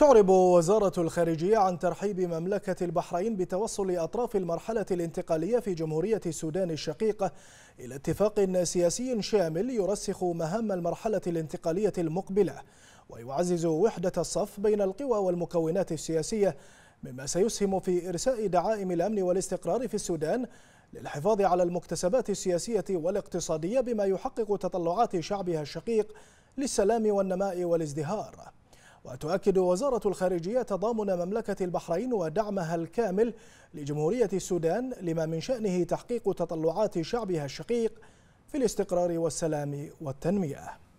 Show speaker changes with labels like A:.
A: تعرب وزارة الخارجية عن ترحيب مملكة البحرين بتوصل أطراف المرحلة الانتقالية في جمهورية السودان الشقيقة إلى اتفاق سياسي شامل يرسخ مهام المرحلة الانتقالية المقبلة ويعزز وحدة الصف بين القوى والمكونات السياسية مما سيسهم في إرساء دعائم الأمن والاستقرار في السودان للحفاظ على المكتسبات السياسية والاقتصادية بما يحقق تطلعات شعبها الشقيق للسلام والنماء والازدهار وتؤكد وزارة الخارجية تضامن مملكة البحرين ودعمها الكامل لجمهورية السودان لما من شأنه تحقيق تطلعات شعبها الشقيق في الاستقرار والسلام
B: والتنمية